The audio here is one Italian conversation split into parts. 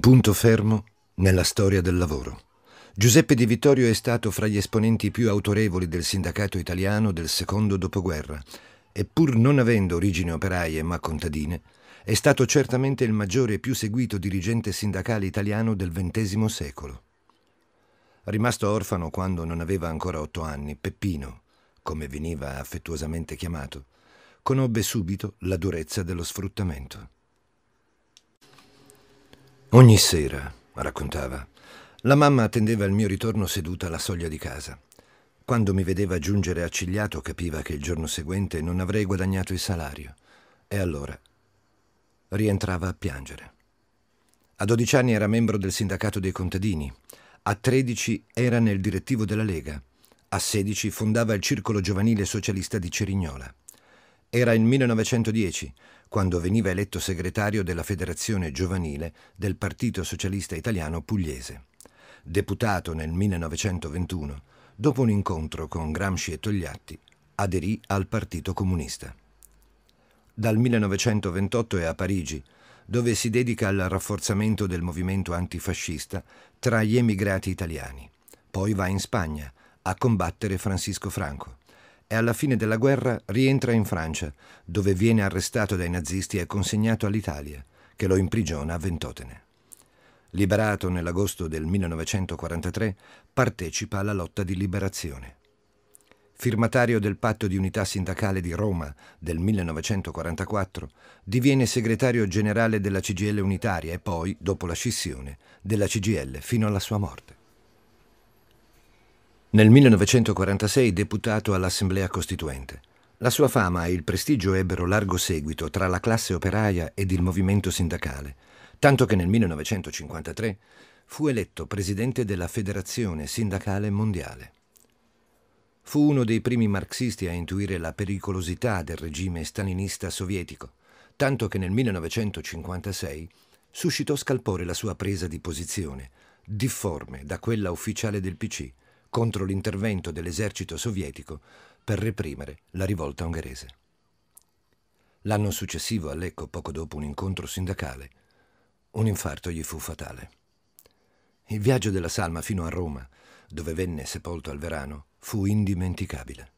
punto fermo nella storia del lavoro. Giuseppe Di Vittorio è stato fra gli esponenti più autorevoli del sindacato italiano del secondo dopoguerra e pur non avendo origini operaie ma contadine, è stato certamente il maggiore e più seguito dirigente sindacale italiano del XX secolo. Rimasto orfano quando non aveva ancora otto anni, Peppino, come veniva affettuosamente chiamato, conobbe subito la durezza dello sfruttamento. Ogni sera, raccontava, la mamma attendeva il mio ritorno seduta alla soglia di casa. Quando mi vedeva giungere accigliato capiva che il giorno seguente non avrei guadagnato il salario e allora rientrava a piangere. A 12 anni era membro del sindacato dei contadini, a 13 era nel direttivo della Lega, a 16 fondava il Circolo Giovanile Socialista di Cerignola. Era il 1910, quando veniva eletto segretario della Federazione Giovanile del Partito Socialista Italiano Pugliese. Deputato nel 1921, dopo un incontro con Gramsci e Togliatti, aderì al Partito Comunista. Dal 1928 è a Parigi, dove si dedica al rafforzamento del movimento antifascista tra gli emigrati italiani. Poi va in Spagna a combattere Francisco Franco e alla fine della guerra rientra in Francia, dove viene arrestato dai nazisti e consegnato all'Italia, che lo imprigiona a Ventotene. Liberato nell'agosto del 1943, partecipa alla lotta di liberazione. Firmatario del patto di unità sindacale di Roma del 1944, diviene segretario generale della CGL unitaria e poi, dopo la scissione, della CGL fino alla sua morte. Nel 1946 deputato all'Assemblea Costituente. La sua fama e il prestigio ebbero largo seguito tra la classe operaia ed il movimento sindacale, tanto che nel 1953 fu eletto presidente della Federazione Sindacale Mondiale. Fu uno dei primi marxisti a intuire la pericolosità del regime stalinista sovietico, tanto che nel 1956 suscitò scalpore la sua presa di posizione, difforme da quella ufficiale del PC, contro l'intervento dell'esercito sovietico per reprimere la rivolta ungherese. L'anno successivo a Lecco, poco dopo un incontro sindacale, un infarto gli fu fatale. Il viaggio della salma fino a Roma, dove venne sepolto al verano, fu indimenticabile.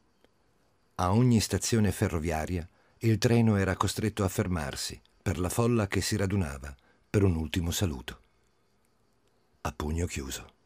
A ogni stazione ferroviaria il treno era costretto a fermarsi per la folla che si radunava per un ultimo saluto. A pugno chiuso.